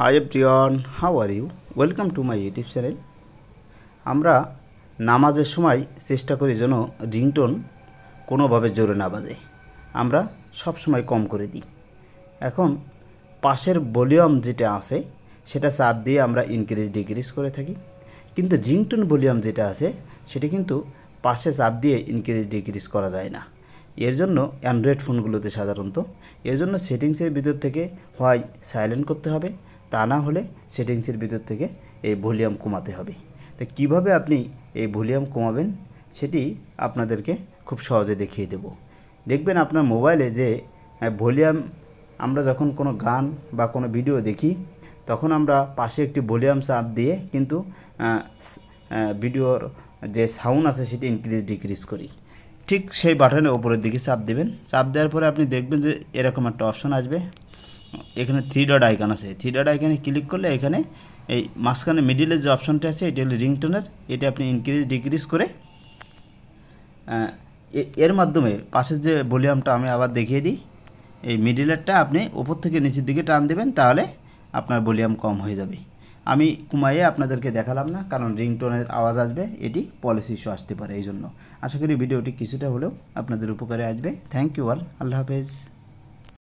high everyone how are you welcome to my YouTube channel আমরা নামাজের সময় চেষ্টা করি যেন রিংটোন কোনোভাবে জোরে না বাজে আমরা সব সময় কম করে দিই এখন পাশের ভলিউম যেটা আছে সেটা চাপ দিয়ে আমরা ইনক্রিজ ডিক্রিজ করে থাকি কিন্তু রিংটোন ভলিউম যেটা আছে সেটা কিন্তু পাশে চাপ দিয়ে ইনক্রিজ ডিক্রিজ করা যায় না এর জন্য অ্যান্ড্রয়েড ফোনগুলোতে সাধারণত এর জন্য সেটিংসের ভিতর থেকে হয় সাইলেন্ট করতে হবে তা না হলে সেটিংসের ভিতর থেকে এই ভলিউম কমাতে হবে তো কিভাবে আপনি এই ভলিউম কমাবেন সেটি আপনাদেরকে খুব সহজে দেখিয়ে দেব দেখবেন আপনার মোবাইলে যে ভলিউম আমরা যখন কোনো গান বা কোনো ভিডিও দেখি তখন আমরা পাশে একটি ভলিউম চাপ দিয়ে কিন্তু ভিডিওর যে সাউন্ড আছে সেটি ইনক্রিজ ডিক্রিজ করি ঠিক সেই বাটনের ওপরের দিকে চাপ দেবেন চাপ দেওয়ার পরে আপনি দেখবেন যে এরকম একটা অপশন আসবে এখানে থ্রি ডট আইকন আছে থ্রি ডট আইকানে ক্লিক করলে এখানে এই মাঝখানে মিডিলে যে অপশনটা আছে এটা হলো রিংটোনের এটা আপনি ইনক্রিজ ডিক্রিজ করে এর মাধ্যমে পাশের যে ভলিউমটা আমি আবার দেখিয়ে দিই এই মিডিলেরটা আপনি ওপর থেকে নিচের দিকে টান দেবেন তাহলে আপনার ভলিউম কম হয়ে যাবে আমি কুমাইয়ে আপনাদেরকে দেখালাম না কারণ রিংটোনের আওয়াজ আসবে এটি পলিসি ইস্যু আসতে পারে এই জন্য আশা করি ভিডিওটি কিছুটা হলেও আপনাদের উপকারে আসবে থ্যাংক ইউ অল আল্লাহ হাফেজ